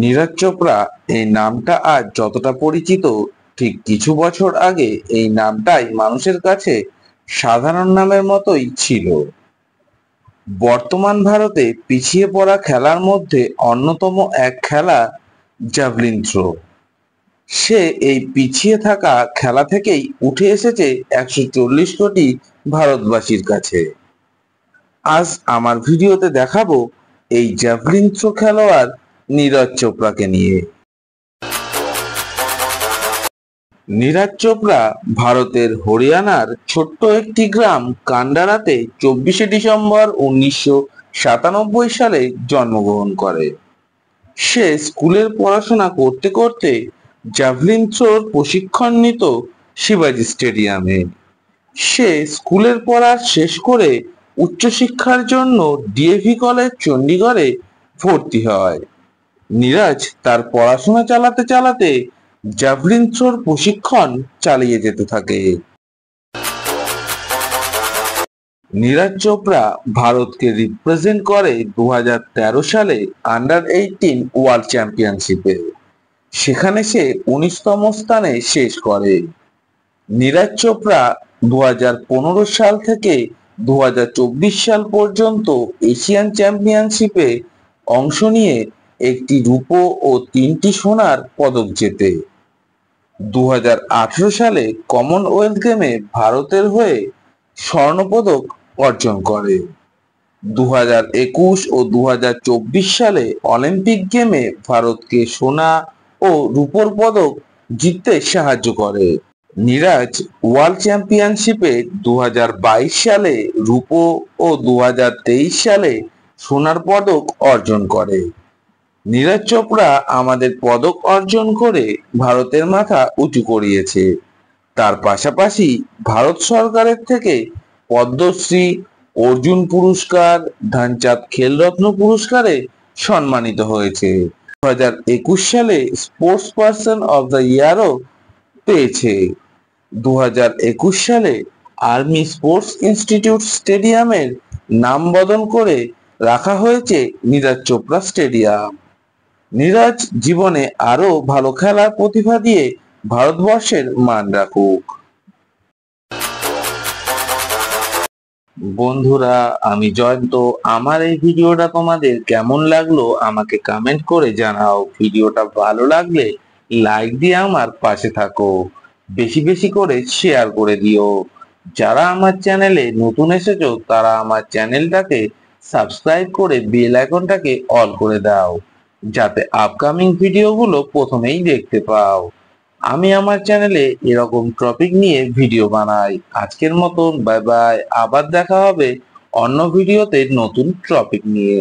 নীরজ চোপড়া এই নামটা আজ যতটা পরিচিত ঠিক কিছু বছর আগে এই নামটাই মানুষের কাছে সাধারণ নামের মতোই ছিল বর্তমান ভারতে পিছিয়ে পড়া খেলার মধ্যে অন্যতম এক খেলা জ্যাভলিন থ্রো সে এই পিছিয়ে থাকা খেলা থেকেই উঠে এসেছে একশো চল্লিশ কোটি ভারতবাসীর কাছে আজ আমার ভিডিওতে দেখাবো এই জ্যাভলিন থ্রো খেলোয়াড় নীরজ চোপড়াকে নিয়ে নীরাজ চোপড়া ভারতের হরিয়ানার ছোট্ট একটি গ্রাম কান্ডারাতে চব্বিশে ডিসেম্বর উনিশশো সাতানব্বই সালে জন্মগ্রহণ করে সে স্কুলের পড়াশোনা করতে করতে জাভলিন থ্রোর প্রশিক্ষণ নিত শিবাজি স্টেডিয়ামে সে স্কুলের পড়া শেষ করে উচ্চশিক্ষার জন্য ডিএভি কলেজ চণ্ডীগড়ে ভর্তি হয় নীরাজ তার পড়াশোনা চালাতে চালাতে জ্যাভলিন থ্রোর প্রশিক্ষণ চালিয়ে যেতে থাকে নীরাজ চোপড়া ভারতকে রিপ্রেজেন্ট করে দু সালে আন্ডার এইটিন ওয়ার্ল্ড চ্যাম্পিয়নশিপে সেখানে সে উনিশতম স্থানে শেষ করে নীরাজ চোপড়া দু সাল থেকে দু সাল পর্যন্ত এশিয়ান চ্যাম্পিয়নশিপে অংশ নিয়ে একটি রূপো ও তিনটি সোনার পদক জেতে দু সালে কমনওয়েলথ গেমে ভারতের হয়ে স্বর্ণপদক অর্জন করে দু ও দু সালে অলিম্পিক গেমে ভারতকে সোনা ও রূপোর পদক জিততে সাহায্য করে নিরাজ ওয়ার্ল্ড চ্যাম্পিয়নশিপে দু সালে রূপো ও দু সালে সোনার পদক অর্জন করে নীরাজ চোপড়া আমাদের পদক অর্জন করে ভারতের মাথা উঁচু করিয়েছে তার পাশাপাশি ভারত সরকারের থেকে পদ্মশ্রী অর্জুন পুরস্কার ধানচাঁদ খেলরত্ন পুরস্কারে সম্মানিত হয়েছে দু হাজার একুশ সালে স্পোর্টস পার্সন অব দ্য ইয়ারও পেয়েছে দু হাজার একুশ সালে আর্মি স্পোর্টস ইনস্টিটিউট স্টেডিয়ামের নাম বদল করে রাখা হয়েছে নীরাজ চোপড়া স্টেডিয়াম নিরাজ জীবনে আরো ভালো খেলার প্রতিভা দিয়ে ভারতবর্ষের মান রাখুক বন্ধুরা আমি জয়ন্ত আমার এই ভিডিওটা তোমাদের কেমন লাগলো আমাকে কমেন্ট করে জানাও ভিডিওটা ভালো লাগলে লাইক দিয়ে আমার পাশে থাকো বেশি বেশি করে শেয়ার করে দিও যারা আমার চ্যানেলে নতুন এসেছো তারা আমার চ্যানেলটাকে সাবস্ক্রাইব করে বেল আইকনটাকে অল করে দাও যাতে আপকামিং ভিডিওগুলো প্রথমেই দেখতে পাও আমি আমার চ্যানেলে এরকম টপিক নিয়ে ভিডিও বানাই আজকের মতন বাই বাই আবার দেখা হবে অন্য ভিডিওতে নতুন টপিক নিয়ে